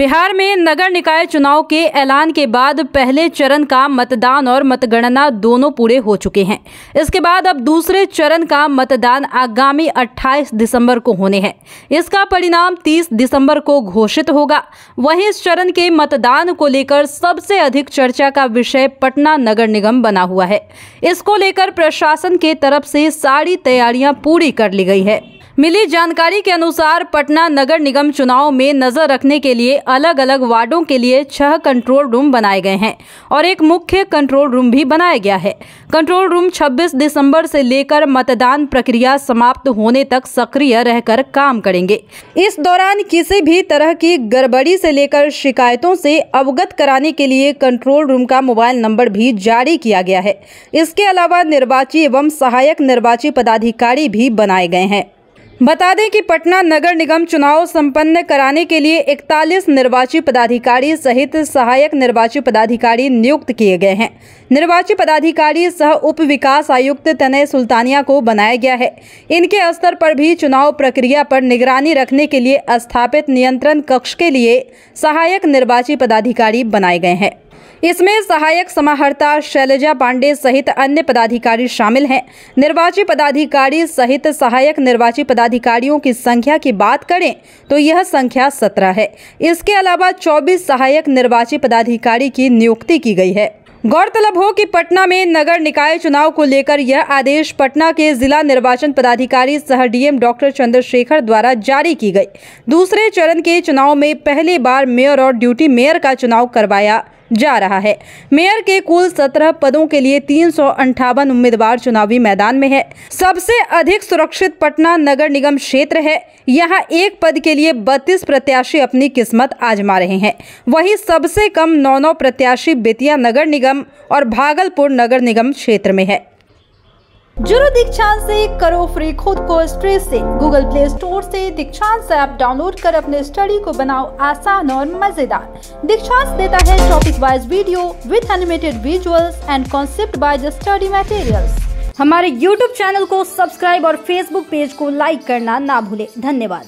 बिहार में नगर निकाय चुनाव के ऐलान के बाद पहले चरण का मतदान और मतगणना दोनों पूरे हो चुके हैं इसके बाद अब दूसरे चरण का मतदान आगामी 28 दिसंबर को होने हैं इसका परिणाम 30 दिसंबर को घोषित होगा वहीं इस चरण के मतदान को लेकर सबसे अधिक चर्चा का विषय पटना नगर निगम बना हुआ है इसको लेकर प्रशासन के तरफ से सारी तैयारियां पूरी कर ली गई है मिली जानकारी के अनुसार पटना नगर निगम चुनाव में नजर रखने के लिए अलग अलग वार्डों के लिए छह कंट्रोल रूम बनाए गए हैं और एक मुख्य कंट्रोल रूम भी बनाया गया है कंट्रोल रूम 26 दिसंबर से लेकर मतदान प्रक्रिया समाप्त होने तक सक्रिय रहकर काम करेंगे इस दौरान किसी भी तरह की गड़बड़ी से लेकर शिकायतों से अवगत कराने के लिए कंट्रोल रूम का मोबाइल नंबर भी जारी किया गया है इसके अलावा निर्वाची एवं सहायक निर्वाची पदाधिकारी भी बनाए गए हैं बता दें कि पटना नगर निगम चुनाव संपन्न कराने के लिए 41 निर्वाची पदाधिकारी सहित सहायक निर्वाची पदाधिकारी नियुक्त किए गए हैं निर्वाची पदाधिकारी सह उप विकास आयुक्त तनय सुल्तानिया को बनाया गया है इनके स्तर पर भी चुनाव प्रक्रिया पर निगरानी रखने के लिए स्थापित नियंत्रण कक्ष के लिए सहायक निर्वाची पदाधिकारी बनाए गए हैं इसमें सहायक समाहर्ता शैलजा पांडे सहित अन्य पदाधिकारी शामिल हैं निर्वाची पदाधिकारी सहित सहायक निर्वाची पदाधिकारियों की संख्या की बात करें तो यह संख्या सत्रह है इसके अलावा चौबीस सहायक निर्वाची पदाधिकारी की नियुक्ति की गई है गौरतलब हो कि पटना में नगर निकाय चुनाव को लेकर यह आदेश पटना के जिला निर्वाचन पदाधिकारी सह डीएम डॉक्टर चंद्रशेखर द्वारा जारी की गई दूसरे चरण के चुनाव में पहली बार मेयर और ड्यूटी मेयर का चुनाव करवाया जा रहा है मेयर के कुल सत्रह पदों के लिए तीन उम्मीदवार चुनावी मैदान में है सबसे अधिक सुरक्षित पटना नगर निगम क्षेत्र है यहाँ एक पद के लिए बत्तीस प्रत्याशी अपनी किस्मत आजमा रहे हैं वही सबसे कम नौ नौ प्रत्याशी बेतिया नगर निगम और भागलपुर नगर निगम क्षेत्र में है जुरो दीक्षांत से करो फ्री खुद को स्ट्रेस से गूगल प्ले स्टोर से दीक्षांत ऐप डाउनलोड कर अपने स्टडी को बनाओ आसान और मजेदार दीक्षांत देता है topic wise video with animated visuals and concept wise study materials हमारे यूट्यूब चैनल को सब्सक्राइब और फेसबुक पेज को लाइक करना ना भूले धन्यवाद